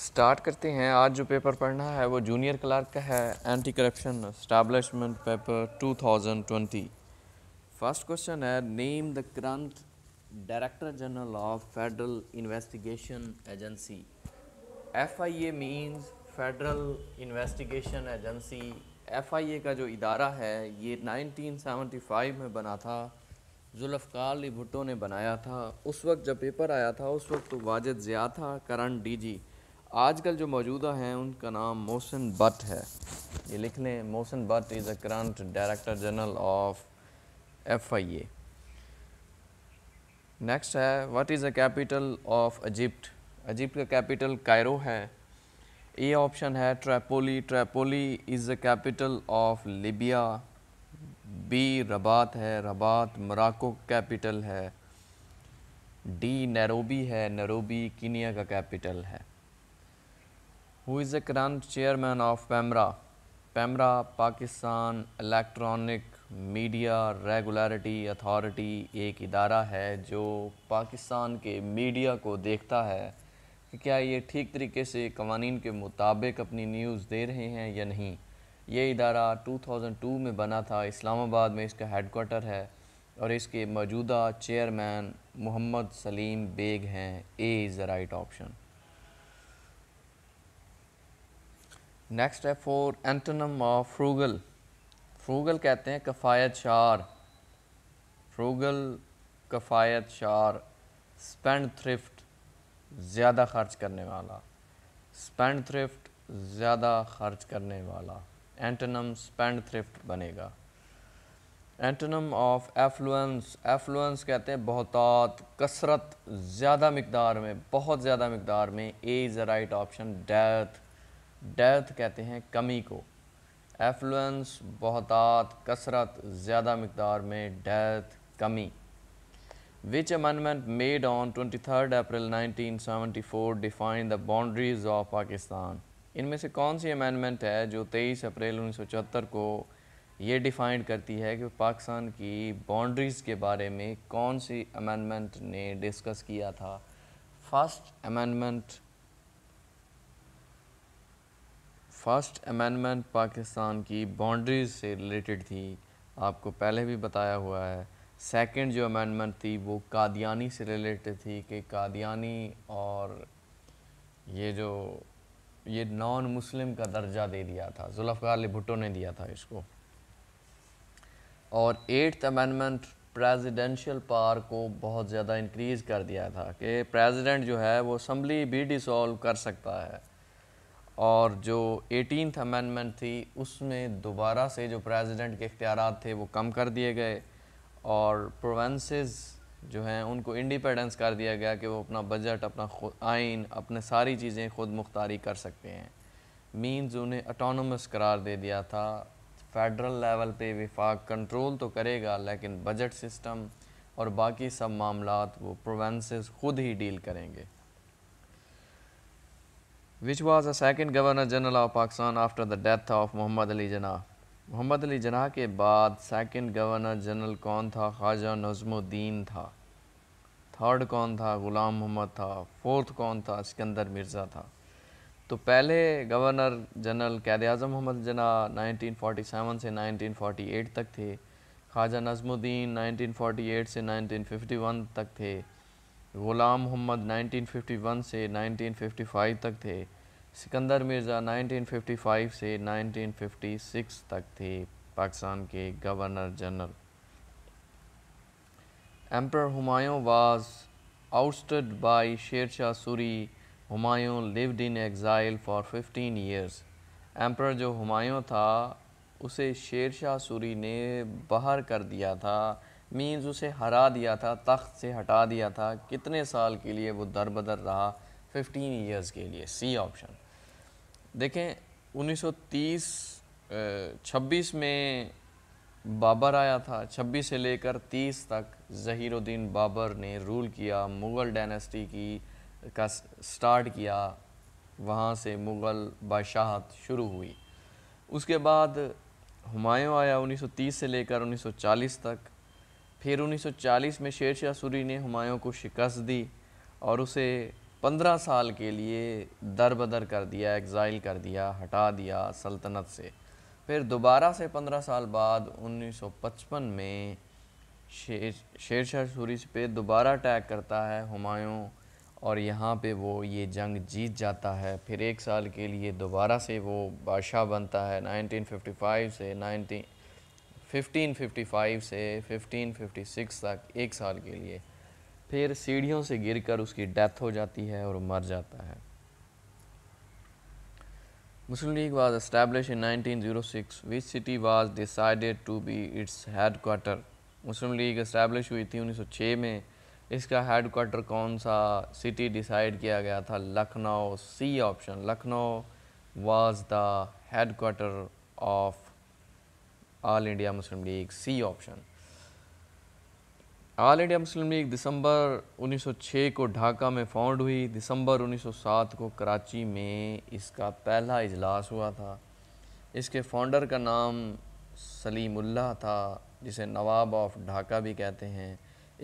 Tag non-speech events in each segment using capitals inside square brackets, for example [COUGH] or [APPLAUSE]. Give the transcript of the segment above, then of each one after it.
Start करते हैं आज जो पेपर पढ़ना है वो जूनियर क्लार्क का है anti corruption establishment paper 2020 first question है name the current director general of federal investigation agency F I A means federal investigation agency F I A का जो इदारा है ये 1975 में बना था जुल्फकार अली भुट्टो ने बनाया था उस वक्त जब पेपर आया था उस वक्त तो वाजिद ज़िया था करंट डीजी आजकल जो मौजूदा हैं उनका नाम मोहसिन बट है ये लिख लें Mohsin Butt is a current director general of F I A next है what is the capital of Egypt Egypt का कैपिटल कायरो है ए ऑप्शन है Tripoli Tripoli is the capital of Libya B Rabat है Rabat Morocco capital है D Nairobi है Nairobi Kenya का capital है who is the current chairman of PEMRA. PEMRA Pakistan electronic media regularity authority एक इदारा है जो पाकिस्तान के मीडिया को देखता है कि क्या ये ठीक तरीके से कवानीन के मुताबिक अपनी न्यूज़ दे रहे हैं या नहीं ये इदारा 2002 में बना था इस्लामाबाद में इसका हेडकोटर है और इसके मौजूदा चेयरमैन मोहम्मद सलीम बेग हैं A is the right option next है four antonym of frugal frugal कहते हैं कफ़ायत शार फ्रूगल कफ़ायत शार स्पेंड थ्रिफ्ट ज़्यादा खर्च करने वाला स्पेंड थ्रिफ्ट ज़्यादा खर्च करने वाला एंटनम स्पेंड थ्रिफ्ट बनेगा एंटनम ऑफ एफ्लुएंस एफ्लुएंस कहते हैं बहुत कसरत ज़्यादा मकदार में बहुत ज़्यादा मकदार में A is the right option death death कहते हैं कमी को एफ्लुंस बहुतात कसरत ज़्यादा मकदार में डेथ कमी which amendment made on twenty third April nineteen seventy four define the boundaries of Pakistan इनमें से कौन सी अमेंडमेंट है जो तेईस अप्रैल उन्नीस सौ चौहत्तर को ये डिफाइंड करती है कि पाकिस्तान की बाउंड्रीज़ के बारे में कौन सी अमेंडमेंट ने डिस्कस किया था first amendment first amendment Pakistan की बाउंड्रीज से रिलेटेड थी आपको पहले भी बताया हुआ है सेकंड जो अमेंडमेंट थी वो कादियानी से रिलेटेड थी कि कादियानी और ये जो ये नॉन मुस्लिम का दर्जा दे दिया था जुल्फ़ार भुट्टो ने दिया था इसको और एट्थ अमेंडमेंट प्रेसिडेंशियल पावर को बहुत ज़्यादा इंक्रीज़ कर दिया था कि प्रेसिडेंट जो है वो असम्बली भी डिसॉल्व कर सकता है और जो एटीन अमेंडमेंट थी उसमें दोबारा से जो प्रेसिडेंट के इख्तियार थे वो कम कर दिए गए और प्रोवेंसेस जो हैं उनको इंडिपेंडेंस कर दिया गया कि वो अपना बजट अपना आइन अपने सारी चीज़ें खुद मुख्तारी कर सकते हैं मींस उन्हें अटोनमस करार दे दिया था फेडरल लेवल पे विफाक कंट्रोल तो करेगा लेकिन बजट सिस्टम और बाकी सब मामला वो प्रोवेंसेस खुद ही डील करेंगे which was the second Governor General of Pakistan after the death of Muhammad Ali Jinnah. Mohammad Ali Jinnah के बाद सेकंड गवर्नर जनरल कौन था ख्वाजा नज़मुद्दीन था थर्ड कौन था ग़ुलाम मोहम्मद था फोर्थ कौन था सिकंदर मिर्ज़ा था तो पहले गवर्नर जनरल कैद अजम मोहम्मद जना 1947 से 1948 तक थे ख्वाजा नज़मुद्दीन 1948 से 1951 तक थे ग़ुलाम मोहम्मद 1951 से 1955 तक थे सिकंदर मिर्ज़ा 1955 से 1956 तक थे पाकिस्तान के governor general emperor Humayun was ousted by Sher Shah Suri Humayun lived in exile for 15 years emperor जो हमायों था उसे शेर शाह सूरी ने बाहर कर दिया था मीन्स उसे हरा दिया था तख्त से हटा दिया था कितने साल के लिए वो दर बदर रहा 15 ईयर्स के लिए सी ऑप्शन देखें 1930 26 में बाबर आया था 26 से लेकर 30 तक ज़हीरुद्दीन बाबर ने रूल किया मुग़ल डायनेस्टी की का स्टार्ट किया वहाँ से मुग़ल बादशाहत शुरू हुई उसके बाद हुमायूं आया 1930 से लेकर 1940 तक फिर 1940 में शेर शाह सूरी ने हमायों को शिकस्त दी और उसे 15 साल के लिए दर बदर कर दिया एग्ज़ाइल कर दिया हटा दिया सल्तनत से फिर दोबारा से 15 साल बाद 1955 में शेर शेर शाह सूरी पे दोबारा अटैक करता है हमायों और यहाँ पे वो ये जंग जीत जाता है फिर एक साल के लिए दोबारा से वो बादशाह बनता है 1955 से 19 1555 से 1556 तक एक साल के लिए फिर सीढ़ियों से गिरकर उसकी डेथ हो जाती है और मर जाता है Muslim League was establish in 1906 which city was decided to be its headquarter Muslim League establish हुई थी 1906 में इसका हेड कोार्टर कौन सा सिटी डिसाइड किया गया था Lucknow C option Lucknow was the headquarter of All India Muslim League C option All India Muslim League दिसंबर 1906 को ढाका में फाउंड हुई दिसंबर 1907 को कराची में इसका पहला इजलास हुआ था इसके फाउंडर का नाम सलीमुल्ला था जिसे नवाब ऑफ ढाका भी कहते हैं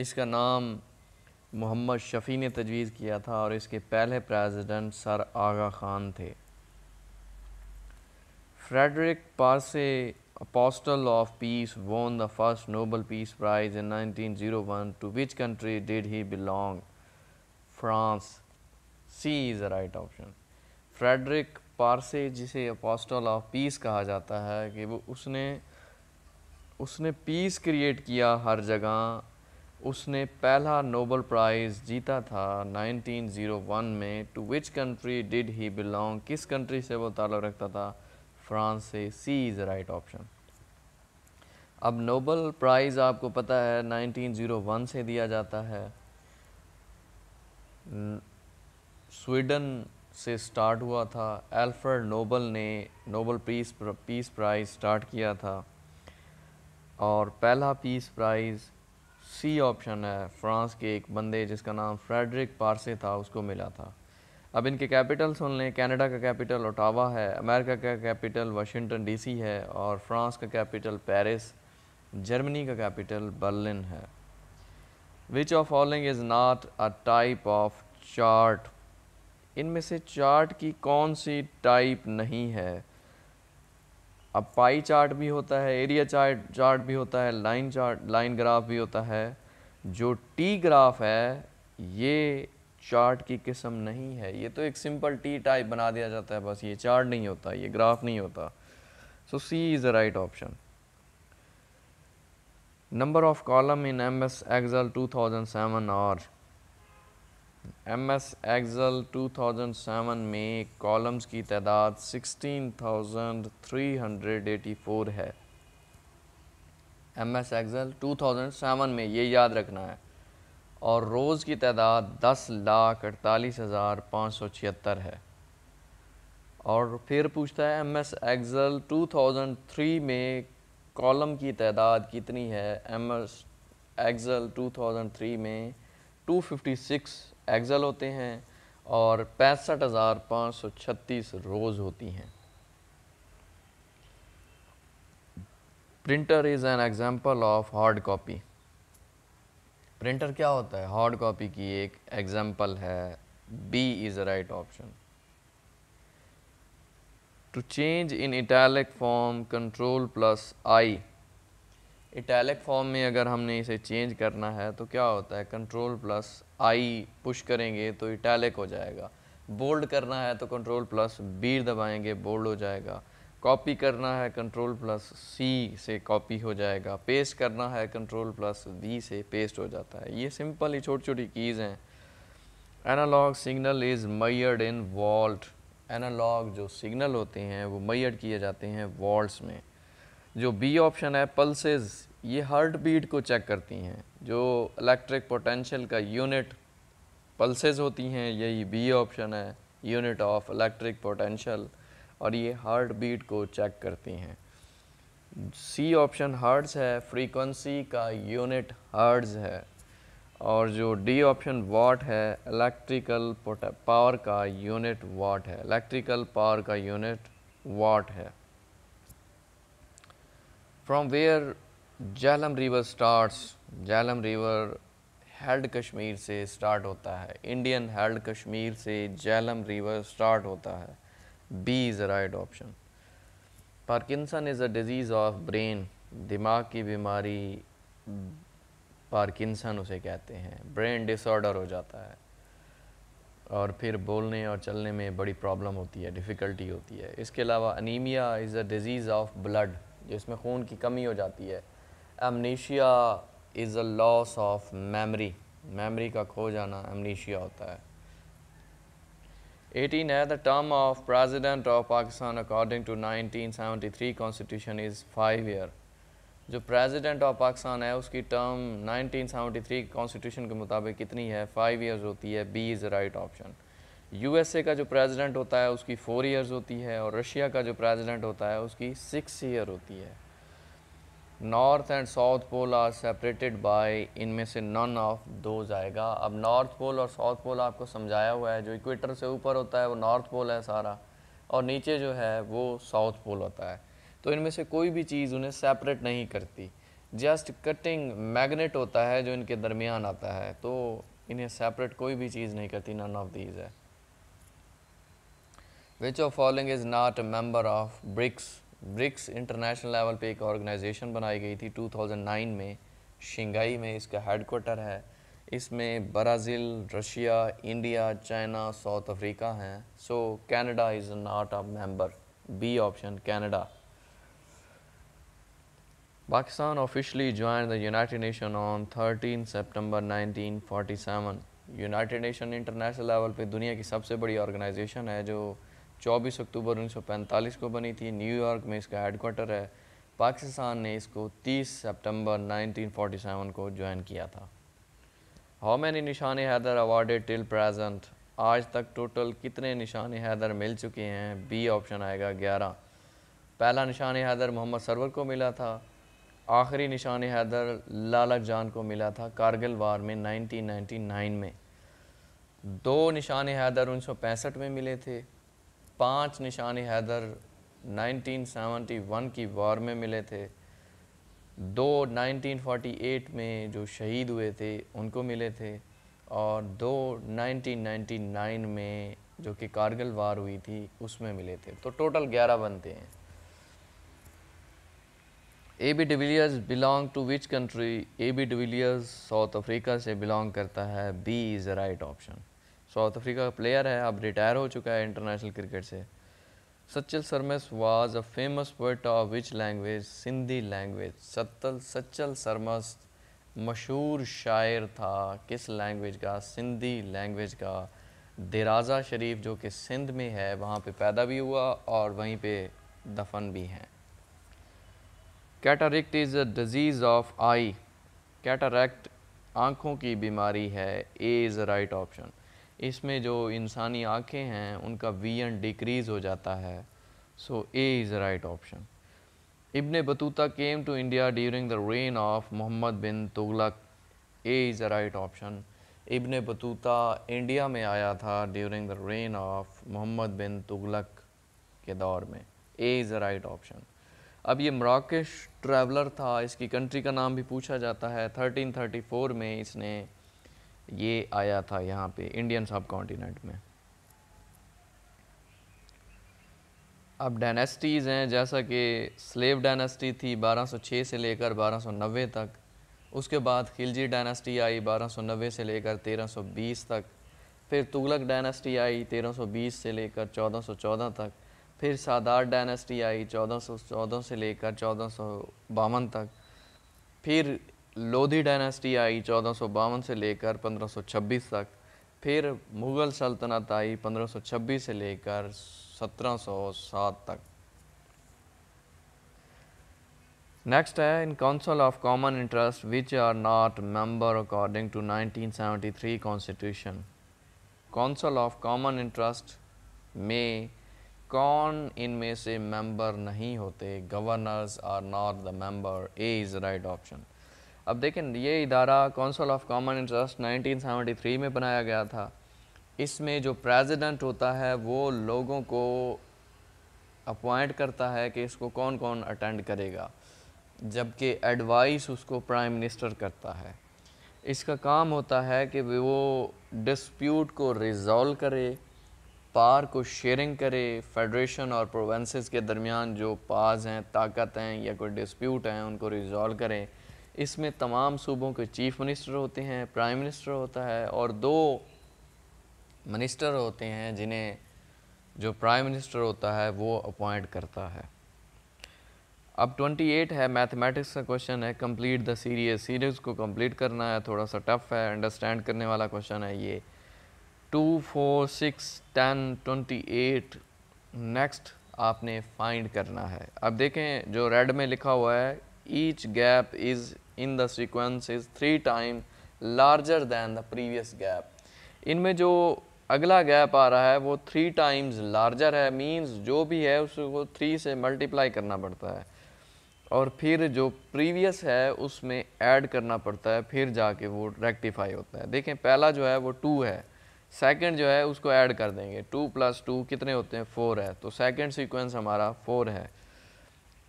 इसका नाम मोहम्मद शफ़ी ने तजवीज़ किया था और इसके पहले प्रेसिडेंट सर आगा ख़ान थे Frederick Passy apostle of peace, won the first Nobel Peace Prize in 1901. To which country did he belong? France. C is the right option. frederick Passy जिसे अपोस्टल ऑफ पीस कहा जाता है कि वो उसने उसने piece create किया हर जगह उसने पहला नोबल प्राइज़ जीता था 1901 में to which country did he belong किस कंट्री से वो ताल्लुक़ रखता था फ्रांस से C is the right option अब नोबल प्राइज़ आपको पता है 1901 से दिया जाता है स्वीडन से स्टार्ट हुआ था एल्फर्ड नोबल ने Nobel peace peace prize start किया था और पहला पीस प्राइज़ सी ऑप्शन है फ्रांस के एक बंदे जिसका नाम फ्रेडरिक पार्से था उसको मिला था अब इनके कैपिटल सुन लें कैनेडा का कैपिटल ओटावा है अमेरिका का कैपिटल वाशिंगटन डीसी है और फ्रांस का कैपिटल पेरिस जर्मनी का कैपिटल बर्लिन है which of following is not a type of chart इनमें से चार्ट की कौन सी टाइप नहीं है अब पाई चार्ट भी होता है एरिया चार्ट चार्ट भी होता है लाइन चार्ट लाइन ग्राफ भी होता है जो टी ग्राफ है ये चार्ट की किस्म नहीं है ये तो एक सिंपल टी टाइप बना दिया जाता है बस ये चार्ट नहीं होता ये ग्राफ नहीं होता so C is the right option number of column in M S Excel two thousand seven और M S Excel two thousand seven में कॉलम्स की तादाद sixteen thousand three hundred eighty four है M S Excel two thousand seven में ये याद रखना है और रोज़ की तादाद दस लाख अड़तालीस हज़ार पाँच सौ छिहत्तर है और फिर पूछता है M S Excel two thousand three में कॉलम की तादाद कितनी है M S Excel two thousand three में टू फिफ्टी सिक्स एक्सल होते हैं और पैंसठ हज़ार पाँच सौ छत्तीस रोज़ होती हैं printer is an example of hard copy printer क्या होता है हार्ड कॉपी की एक एग्जांपल है B is right option to change in italic form control plus I italic form में अगर हमने इसे चेंज करना है तो क्या होता है कंट्रोल प्लस आई पुश करेंगे तो इटैलिक हो जाएगा बोल्ड करना है तो कंट्रोल प्लस बी दबाएंगे बोल्ड हो जाएगा कॉपी करना है कंट्रोल प्लस सी से कॉपी हो जाएगा पेस्ट करना है कंट्रोल प्लस वी से पेस्ट हो जाता है ये सिंपल ही छोटी छोटी कीज़ हैं analogue signal is measured in volt analogue जो सिग्नल होते हैं वो मैयर्ड किए जाते हैं वॉल्ट्स में जो बी ऑप्शन है पल्सेस ये हार्ट बीट को चेक करती हैं जो इलेक्ट्रिक पोटेंशियल का यूनिट पल्सेस होती हैं यही बी ऑप्शन है यूनिट ऑफ इलेक्ट्रिक पोटेंशियल और ये हार्ट बीट को चेक करती हैं सी ऑप्शन हार्ट्स है फ्रीक्वेंसी का यूनिट हार्ट्स है और जो डी ऑप्शन वाट है इलेक्ट्रिकल पावर का यूनिट वाट है इलेक्ट्रिकल पावर का यूनिट वाट है from where Jhelum river starts Jhelum river held Kashmir से स्टार्ट होता है इंडियन हेल्ड कश्मीर से जैलम रिवर स्टार्ट होता है B is the right option. Parkinson is a disease of brain, दिमाग की बीमारी पार्किंसन उसे कहते हैं ब्रेन डिसऑर्डर हो जाता है और फिर बोलने और चलने में बड़ी प्रॉब्लम होती है डिफ़िकल्टी होती है इसके अलावा anaemia is a disease of blood जिसमें खून की कमी हो जाती है amnesia is a loss of memory memory का खो जाना एमनीशिया होता है 18 term of president of Pakistan according to nineteen to three constitution is five year जो प्रेजिडेंट ऑफ पाकिस्तान है उसकी टर्म नाइनटीन थ्री कॉन्स्टिट्यूशन के मुताबिक कितनी है फाइव इयर्स होती है B is right option U S A का जो प्रेजिडेंट होता है उसकी फोर ईयर्स होती है और रशिया का जो प्रेजिडेंट होता है उसकी सिक्स ईयर होती है north and south pole are separated by इनमें से नन ऑफ दो जाएगा अब नॉर्थ पोल और साउथ पोल आपको समझाया हुआ है जो इक्वेटर से ऊपर होता है वो नॉर्थ पोल है सारा और नीचे जो है वो साउथ पोल होता है तो इनमें से कोई भी चीज़ उन्हें सेपरेट नहीं करती जस्ट कटिंग मैग्नेट होता है जो इनके दरमियान आता है तो इन्हें सेपरेट कोई भी चीज़ नहीं करती नन ऑफ दीज है which of following is not a member of BRICS BRICS international level पे एक ऑर्गेनाइजेशन बनाई गई थी 2009 में शंघाई में इसका हेडकोार्टर है इसमें Brazil Russia India China South Africa हैं so Canada is not a member B option Canada Pakistan officially join the United Nation on 13 September 1947 United Nation international level पे दुनिया की सबसे बड़ी ऑर्गेनाइजेशन है जो 24 अक्टूबर 1945 को बनी थी न्यूयॉर्क में इसका हेडकोार्टर है पाकिस्तान ने इसको 30 सितंबर 1947 को ज्वाइन किया था हाउ मैनी निशान हैदर अवार्डेड टिल प्रेजेंट आज तक टोटल कितने निशान हैदर मिल चुके हैं बी ऑप्शन आएगा 11 पहला निशान हैदर मोहम्मद सरवर को मिला था आखिरी निशान हैदर लाला जान को मिला था कारगिल वार में 1999 में दो निशान हैदर उन्नीस में मिले थे पांच निशान हैदर 1971 की वार में मिले थे दो 1948 में जो शहीद हुए थे उनको मिले थे और दो 1999 में जो कि कारगिल वार हुई थी उसमें मिले थे तो टोटल ग्यारह बनते हैं A B de Villiers belong to which country A B de Villiers South Africa से बिलोंग करता है B is the right option South Africa का प्लेयर है अब रिटायर हो चुका है इंटरनेशनल क्रिकेट से Sachal Sarmast was a famous वर्ट of which language Sindhi language सत्तल सचल सरमस मशहूर शायर था किस लैंग्वेज का सिंधी लैंग्वेज का दराजा शरीफ जो कि सिंध में है वहाँ पे पैदा भी हुआ और वहीं पे दफन भी हैं cataract is a disease of eye cataract आँखों की बीमारी है A is a right option इसमें जो इंसानी आँखें हैं उनका एन डिक्रीज़ हो जाता है so A is right option Ibn Battuta came to India during the reign of Muhammad bin Tughluq A is a right option Ibn Battuta India में आया था during the reign of Muhammad bin Tughluq के दौर में A is a right option अब ये मराकश ट्रैवलर था इसकी कंट्री का नाम भी पूछा जाता है 1334 में इसने ये आया था यहाँ पे इंडियन सब कॉन्टीनेंट में अब डायनेस्टीज़ हैं जैसा कि स्लेव डायनेस्टी थी 1206 से लेकर 1290 तक उसके बाद खिलजी डायनेस्टी आई 1290 से लेकर 1320 तक फिर तुगलक डायनेस्टी आई 1320 से लेकर 1414 तक फिर सादार डायनेस्टी आई 1414 से लेकर चौदह तक फिर लोधी डायनेस्टी आई चौदह से लेकर 1526 तक फिर मुग़ल सल्तनत आई 1526 से लेकर 1707 तक नेक्स्ट है in council of common interest which are not member according to 1973 constitution council of common interest में कौन इनमें से मेंबर नहीं होते governors are not the member A is right option अब देखें ये इदारा कौंसल ऑफ कॉमन इंटरेस्ट 1973 में बनाया गया था इसमें जो प्रेसिडेंट होता है वो लोगों को अपॉइंट करता है कि इसको कौन कौन अटेंड करेगा जबकि एडवाइस उसको प्राइम मिनिस्टर करता है इसका काम होता है कि वो डिस्प्यूट को रिजॉल्व करे पार को शेयरिंग करे फेडरेशन और प्रोवेंसेस के दरमियान जो पाज हैं ताकत हैं या कोई डिस्प्यूट हैं उनको रिजॉल्व करें इसमें तमाम सूबों के चीफ मिनिस्टर होते हैं प्राइम मिनिस्टर होता है और दो मिनिस्टर होते हैं जिन्हें जो प्राइम मिनिस्टर होता है वो अपॉइंट करता है अब 28 है मैथमेटिक्स का क्वेश्चन है कंप्लीट द सीरीज सीरीज को कंप्लीट करना है थोड़ा सा टफ है अंडरस्टैंड करने वाला क्वेश्चन है ये two four six ten twenty eight next आपने फाइंड करना है अब देखें जो रेड में लिखा हुआ है each gap is in the sequence is three time larger than the previous gap इनमें जो अगला गैप आ रहा है वो थ्री टाइम्स लार्जर है मींस जो भी है उसको थ्री से मल्टीप्लाई करना पड़ता है और फिर जो प्रीवियस है उसमें ऐड करना पड़ता है फिर जाके वो रेक्टिफाई होता है देखें पहला जो है वो टू है सेकंड जो है उसको ऐड कर देंगे टू प्लस टू कितने होते हैं फोर है तो सेकंड सीक्वेंस हमारा फोर है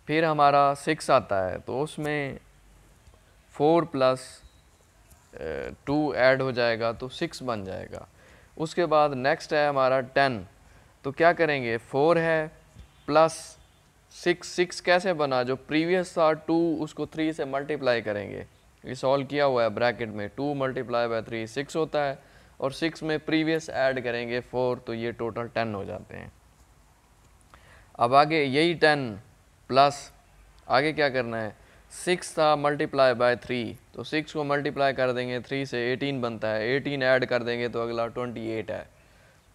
फिर हमारा सिक्स आता है तो उसमें फोर प्लस टू ऐड हो जाएगा तो सिक्स बन जाएगा उसके बाद नेक्स्ट है हमारा टेन तो क्या करेंगे फोर है प्लस सिक्स सिक्स कैसे बना जो प्रीवियस था टू उसको थ्री से मल्टीप्लाई करेंगे ये सॉल्व किया हुआ है ब्रैकेट में two multiply by three six होता है और सिक्स में प्रीवियस ऐड करेंगे फोर तो ये टोटल टेन हो जाते हैं अब आगे यही टेन प्लस आगे क्या करना है सिक्स था मल्टीप्लाई बाय थ्री तो सिक्स को मल्टीप्लाई कर देंगे थ्री से एटीन बनता है एटीन ऐड कर देंगे तो अगला ट्वेंटी एट है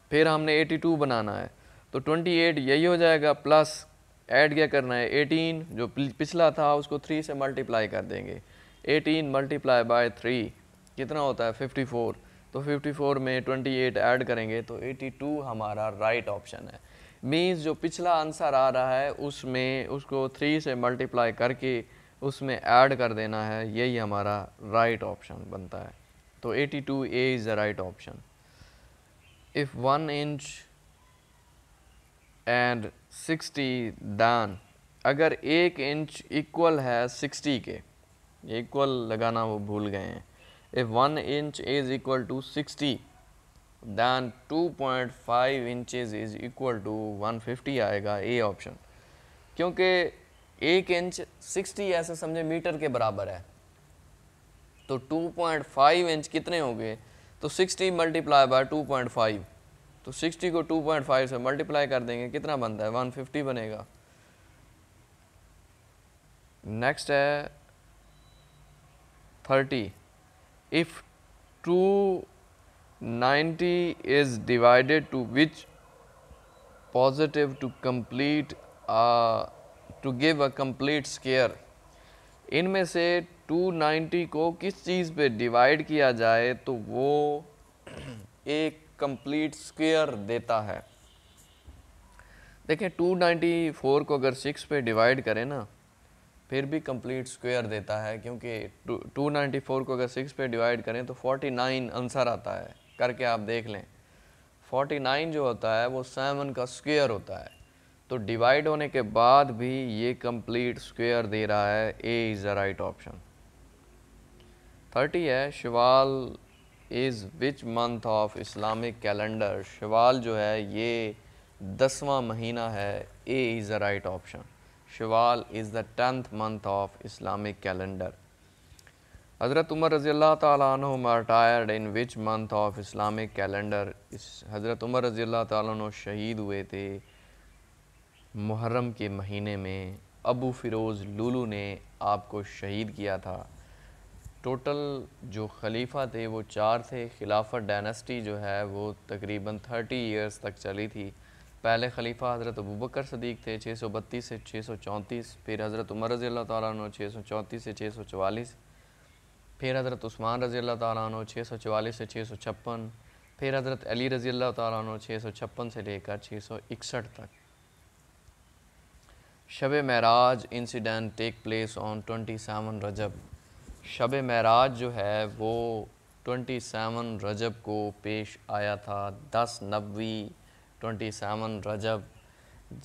फिर हमने एटी टू बनाना है तो ट्वेंटी एट यही हो जाएगा प्लस ऐड क्या करना है एटीन जो पिछला था उसको थ्री से मल्टीप्लाई कर देंगे एटीन मल्टीप्लाई बाय थ्री कितना होता है फिफ्टी फोर तो फिफ्टी फोर में ट्वेंटी एट ऐड करेंगे तो एटी टू हमारा राइट right ऑप्शन है मीन्स जो पिछला आंसर आ रहा है उसमें उसको थ्री से मल्टीप्लाई करके उसमें ऐड कर देना है यही हमारा राइट ऑप्शन बनता है तो 82 A is the right option if one inch and 60 than अगर एक इंच इक्वल है 60 के इक्वल लगाना वो भूल गए हैं if one inch is equal to 60 then 2.5 point five inches is equal to one आएगा ए ऑप्शन क्योंकि एक इंच 60 ऐसे समझे मीटर के बराबर है तो 2.5 इंच कितने हो गए तो 60 मल्टीप्लाई बाय 2.5 तो 60 को 2.5 से मल्टीप्लाई कर देंगे कितना बनता है 150 बनेगा नेक्स्ट है 30 if 290 is divided to which positive to complete to give a complete square इनमें से 290 को किस चीज़ पे डिवाइड किया जाए तो वो [CLEARS THROAT] एक कम्प्लीट स्केयर देता है देखें 294 को अगर 6 पे डिवाइड करें ना फिर भी कम्प्लीट स्क्वेयर देता है क्योंकि 294 को अगर 6 पे डिवाइड करें तो 49 आंसर आता है करके आप देख लें 49 जो होता है वो सेवन का स्क्वेयर होता है तो डिवाइड होने के बाद भी ये कंप्लीट स्क्वायर दे रहा है A is the right option thirty है Shawwal is which month of Islamic calendar Shawwal जो है ये दसवां महीना है A is the right option Shawwal is the tenth month of Islamic calendar Hazrat Umar रज़ी अल्लाह तुम retired in which month of Islamic calendar इस हज़रत उमर रज़ी अल्लाह शहीद हुए थे मुहर्रम के महीने में अबू फ़िरोज़ लूलू ने आपको शहीद किया था टोटल जो खलीफा थे वो चार थे खिलाफत डायनेस्टी जो है वो तकरीबन थर्टी इयर्स तक चली थी पहले खलीफा हज़रत अबू बकर सदीक थे छः सौ बत्तीस से छः सौ चौंतीस फिर हज़रत उमर रज़ी अल्लाह तारा छः सौ चौंतीस से छः सौ चवालीस फिर हज़रत उस्मान रज़ी अल्लाह तारा छः सौ चवालीस से छः सौ छप्पन फिर हज़रत अली रज़ी अल्लाह तारा छः सौ छप्पन से लेकर छः सौ इकसठ तक Shab Miraj incident take place on seven Rajab Shab Miraj जो है वो ट्वेंटी सेवन रजब को पेश आया था दस नबी सेवन रजब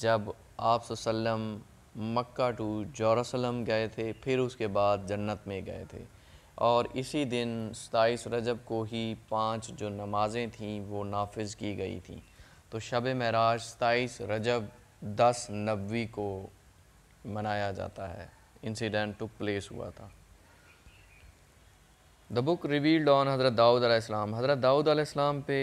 जब आप मक् मक्का टू जौरसलम गए थे फिर उसके बाद जन्नत में गए थे और इसी दिन सताईस रजब को ही पांच जो नमाज़ें थीं वो नाफिज की गई थीं तो शब महराज सताईस रजब दस नब्बी को मनाया जाता है इंसिडेंट टुक प्लेस हुआ था द बुक रिवील्ड ऑन हज़रत दाऊद अलैहिस्सलाम हज़रत दाऊद अलैहिस्सलाम पे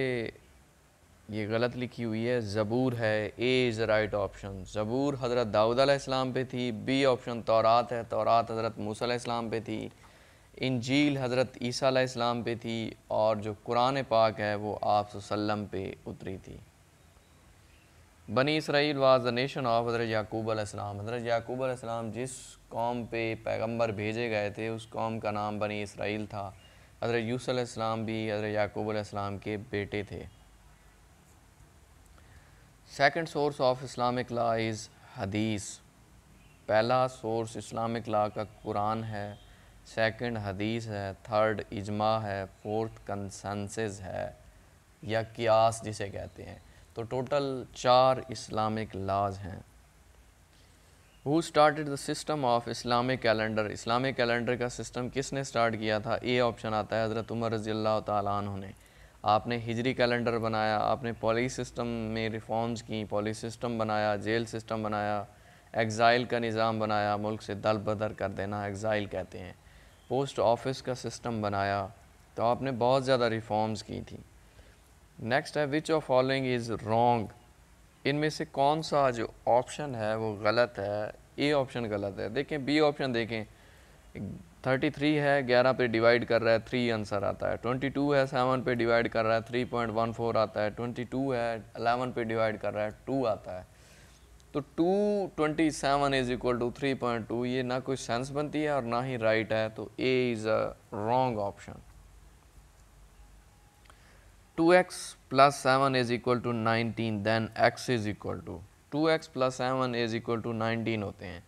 ये गलत लिखी हुई है ज़बूर है A is right option Zabur Hazrat Dawood अलैहिस्सलाम पे थी बी ऑप्शन तौरात है तौरात हज़रत मूसा अलैहिस्सलाम पे थी इंजील हज़रत ईसा अलैहिस्सलाम पे थी और जो कुरान पाक है वो आप पे उतरी थी Bani Israel was the nation of Hazrat Yaqub अलैहिस्सलाम हजरत याकूब अलैहिस्सलाम जिस कौम पे पैगंबर भेजे गए थे उस कौम का नाम बनी इसराइल था हजरत यूसम भी हजरत याकूब अलैहिस्सलाम के बेटे थे second source of Islamic law is Hadith पहला सोर्स इस्लामिक लॉ का कुरान है सेकंड हदीस है थर्ड इजमा है फोर्थ कंसेंसस है या क्यास जिसे कहते हैं तो टोटल चार इस्लामिक लाज हैं who started the system of Islamic calendar Islamic calendar का सिस्टम किसने स्टार्ट किया था ए ऑप्शन आता है हज़रत उमर रजी अल्लाह तु ने आपने हिजरी कैलेंडर बनाया आपने पॉली सिस्टम में रिफॉर्म्स की पॉली सिस्टम बनाया जेल सिस्टम बनाया एग्ज़ाइल का निज़ाम बनाया मुल्क से दल बदर कर देना एग्ज़ाइल कहते हैं पोस्ट ऑफिस का सिस्टम बनाया तो आपने बहुत ज़्यादा रिफॉर्म्स की थी नेक्स्ट है which of following is wrong इनमें से कौन सा जो ऑप्शन है वो गलत है ए ऑप्शन गलत है देखें बी ऑप्शन देखें 33 है 11 पे डिवाइड कर रहा है 3 आंसर आता है 22 है 7 पे डिवाइड कर रहा है 3.14 आता है 22 है 11 पे डिवाइड कर रहा है 2 आता है तो 227 seven is equal to three ये ना कोई सेंस बनती है और ना ही राइट right है तो A is a wrong option two X plus seven is equal to nineteen then X is equal to two X plus seven is equal to nineteen होते हैं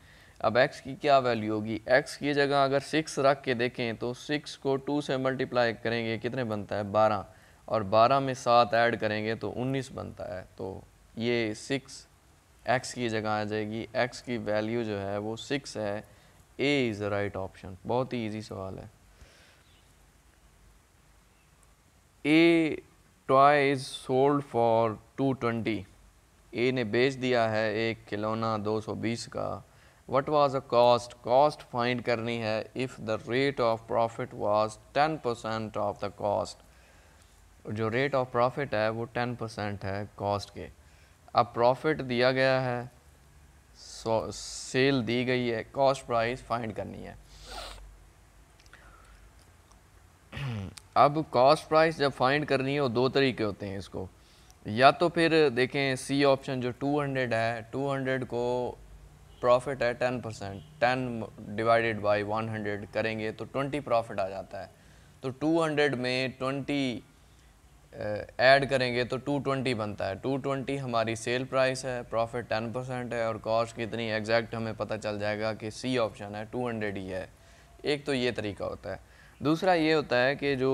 अब एक्स की क्या वैल्यू होगी एक्स की जगह अगर सिक्स रख के देखें तो सिक्स को टू से मल्टीप्लाई करेंगे कितने बनता है बारह और बारह में सात ऐड करेंगे तो उन्नीस बनता है तो ये सिक्स एक्स की जगह आ जाएगी एक्स की वैल्यू जो है वो सिक्स है A is the right option बहुत ही ईजी सवाल है A toy is sold for two twenty A ने बेच दिया है एक खिलौना दो सौ बीस का what was a cost cost find करनी है if the rate of profit was ten percent of the cost जो रेट ऑफ प्रॉफिट है वो टेन परसेंट है कॉस्ट के अब प्रॉफिट दिया गया है सो सेल दी गई है कॉस्ट प्राइस फाइंड करनी है अब कॉस्ट प्राइस जब फाइंड करनी है वो दो तरीके होते हैं इसको या तो फिर देखें सी ऑप्शन जो 200 है 200 को प्रॉफिट है 10 परसेंट टेन डिवाइडेड बाय 100 करेंगे तो 20 प्रॉफिट आ जाता है तो 200 में 20 ऐड करेंगे तो 220 बनता है 220 हमारी सेल प्राइस है प्रॉफिट 10 परसेंट है और कॉस्ट कितनी एग्जैक्ट हमें पता चल जाएगा कि सी ऑप्शन है 200 ही है एक तो ये तरीका होता है दूसरा ये होता है कि जो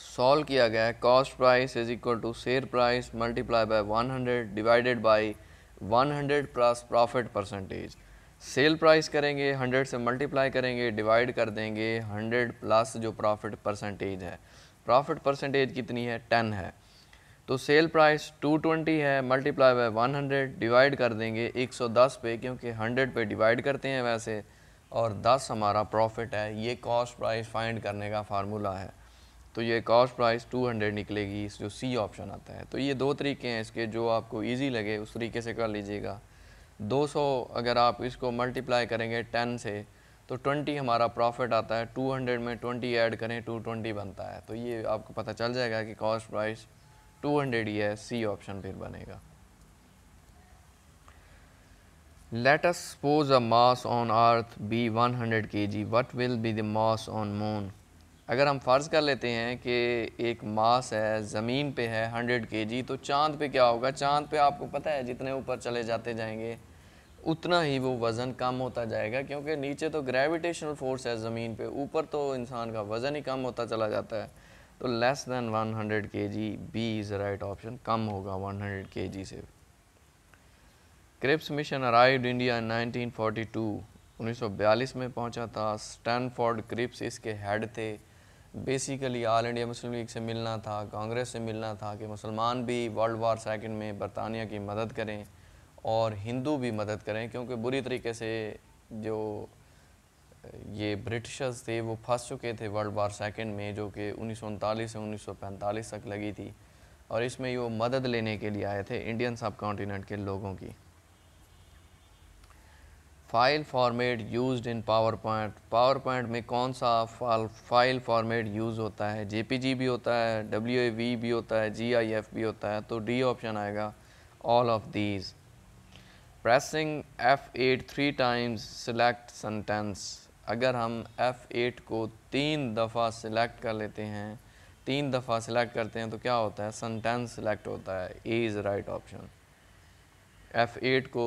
सॉल्व किया गया है cost price is equal to share price multiply by 100 divided by 100 plus profit percentage sale price करेंगे 100 से मल्टीप्लाई करेंगे डिवाइड कर देंगे 100 प्लस जो प्रॉफिट परसेंटेज है प्रॉफिट परसेंटेज कितनी है 10 है तो सेल प्राइस 220 है मल्टीप्लाई बाय 100 डिवाइड कर देंगे 110 पे क्योंकि 100 पे डिवाइड करते हैं वैसे और दस हमारा प्रॉफिट है ये कॉस्ट प्राइस फाइंड करने का फार्मूला है तो ये कॉस्ट प्राइस 200 निकलेगी जो सी ऑप्शन आता है तो ये दो तरीके हैं इसके जो आपको इजी लगे उस तरीके से कर लीजिएगा 200 अगर आप इसको मल्टीप्लाई करेंगे 10 से तो 20 हमारा प्रॉफिट आता है 200 में 20 ऐड करें 220 बनता है तो ये आपको पता चल जाएगा कि कॉस्ट प्राइस 200 ही है सी ऑप्शन फिर बनेगा Let us suppose a mass on earth be 100 kg. What will be the mass on moon? अगर हम फ़र्ज़ कर लेते हैं कि एक मास है ज़मीन पे है 100 kg तो चांद पे क्या होगा चांद पे आपको पता है जितने ऊपर चले जाते जाएंगे उतना ही वो वज़न कम होता जाएगा क्योंकि नीचे तो ग्रेविटेशनल फोर्स है ज़मीन पे ऊपर तो इंसान का वज़न ही कम होता चला जाता है तो less than 100 kg B is right option कम होगा 100 kg से Cripps mission arrived India in 1942 1942 में पहुंचा था स्टैनफोर्ड क्रिप्स इसके हेड थे basically All India Muslim League से मिलना था कांग्रेस से मिलना था कि मुसलमान भी वर्ल्ड वार सेकेंड में बरतानिया की मदद करें और हिंदू भी मदद करें क्योंकि बुरी तरीके से जो ये ब्रिटिशर्स थे वो फंस चुके थे वर्ल्ड वार सेकेंड में जो कि उन्नीस से उन्नीस तक लगी थी और इसमें वो मदद लेने के लिए आए थे इंडियन सब कॉन्टीनेंट के लोगों की file format used in PowerPoint PowerPoint में कौन सा फाइल फॉर्मेट यूज़ होता है जे भी होता है डब्ल्यू भी होता है जी भी होता है तो डी ऑप्शन आएगा all of these pressing F eight three times select sentence अगर हम एफ एट को तीन दफ़ा सिलेक्ट कर लेते हैं तीन दफ़ा सिलेक्ट करते हैं तो क्या होता है सेंटेंस सिलेक्ट होता है A is right option F eight को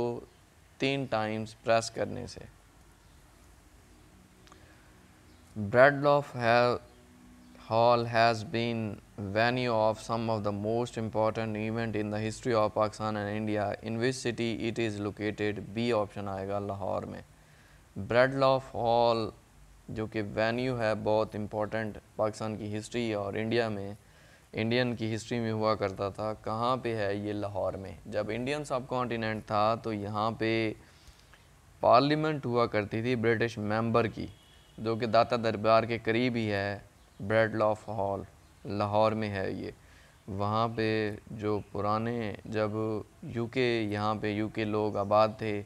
तीन टाइम्स प्रेस करने से Bradlaugh hall has been venue of some of the most important event in the history of Pakistan and India in which city it is located B option आएगा लाहौर में bread Bradlaugh hall जो कि venue है बहुत important Pakistan की history और India में Indian की हिस्ट्री में हुआ करता था कहाँ पे है ये लाहौर में जब इंडियन सब कॉन्टीनेंट था तो यहाँ पे पार्लियामेंट हुआ करती थी ब्रिटिश मेंबर की जो कि दाता दरबार के करीब ही है ब्रेड लॉफ हॉल लाहौर में है ये वहाँ पे जो पुराने जब यूके यहाँ पे यूके लोग आबाद थे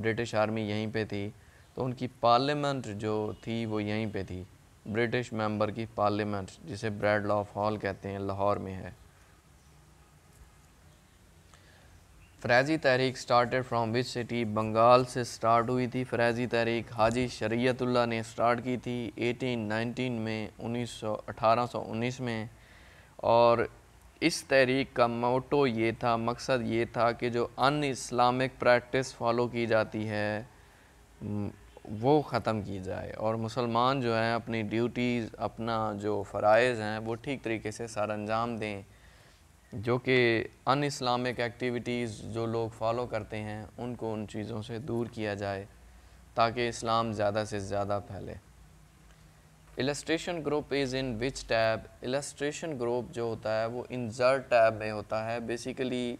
ब्रिटिश आर्मी यहीं पे थी तो उनकी पार्लियामेंट जो थी वो यहीं पे थी ब्रिटिश मेंबर की पार्लियामेंट जिसे ब्रैड लॉफ हॉल कहते हैं लाहौर में है फ्रैजी तहरीक started from which city Bengal से स्टार्ट हुई थी फ्रैजी तहरीक हाजी शरीयतुल्ला ने स्टार्ट की थी 1819 में 1918 में और इस तहरीक का मोटो ये था मकसद ये था कि जो अन इस्लामिक प्रैक्टिस फॉलो की जाती है वो ख़त्म की जाए और मुसलमान जो हैं अपनी ड्यूटीज़ अपना जो फ़रज़ हैं वो ठीक तरीके से सर अंजाम दें जो कि अन इस्लामिक एक्टिविटीज़ जो लोग फॉलो करते हैं उनको उन चीज़ों से दूर किया जाए ताकि इस्लाम ज़्यादा से ज़्यादा फैले illustration group is in which tab illustration group जो होता है वो इंजर्ट टैब में होता है बेसिकली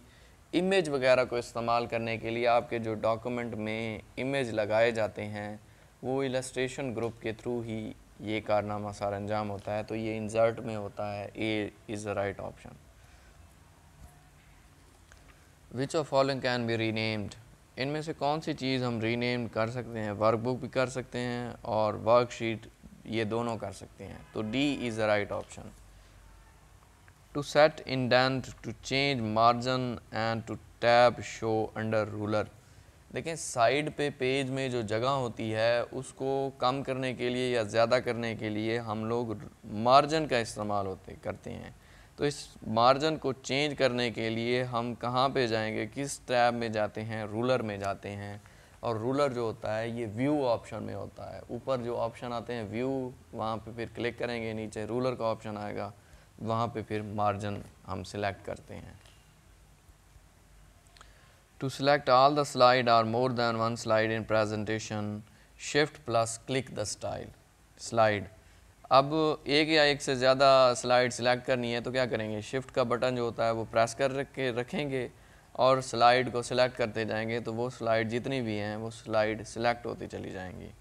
इमेज वगैरह को इस्तेमाल करने के लिए आपके जो डॉक्यूमेंट में इमेज लगाए जाते हैं वो इलस्ट्रेशन ग्रुप के थ्रू ही ये कारनामा सार अंजाम होता है तो ये इंजर्ट में होता है A is the right option which of following can be renamed इनमें से कौन सी चीज़ हम रीनेम कर सकते हैं वर्कबुक भी कर सकते हैं और वर्कशीट ये दोनों कर सकते हैं तो D is the right option to set indent, to change margin and to tab show under ruler. देखें साइड पे पेज में जो जगह होती है उसको कम करने के लिए या ज़्यादा करने के लिए हम लोग मार्जिन का इस्तेमाल होते करते हैं तो इस मार्जिन को चेंज करने के लिए हम कहाँ पे जाएंगे किस टैब में जाते हैं रूलर में जाते हैं और रूलर जो होता है ये व्यू ऑप्शन में होता है ऊपर जो ऑप्शन आते हैं व्यू वहाँ पे फिर क्लिक करेंगे नीचे रूलर का ऑप्शन आएगा वहाँ पे फिर मार्जिन हम सिलेक्ट करते हैं to select all the slide or more than one slide in presentation shift plus click the style slide अब एक या एक से ज़्यादा स्लाइड सिलेक्ट करनी है तो क्या करेंगे शिफ्ट का बटन जो होता है वो प्रेस कर रखे रखेंगे और स्लाइड को सिलेक्ट करते जाएंगे तो वो स्लाइड जितनी भी हैं वो स्लाइड सिलेक्ट होती चली जाएंगी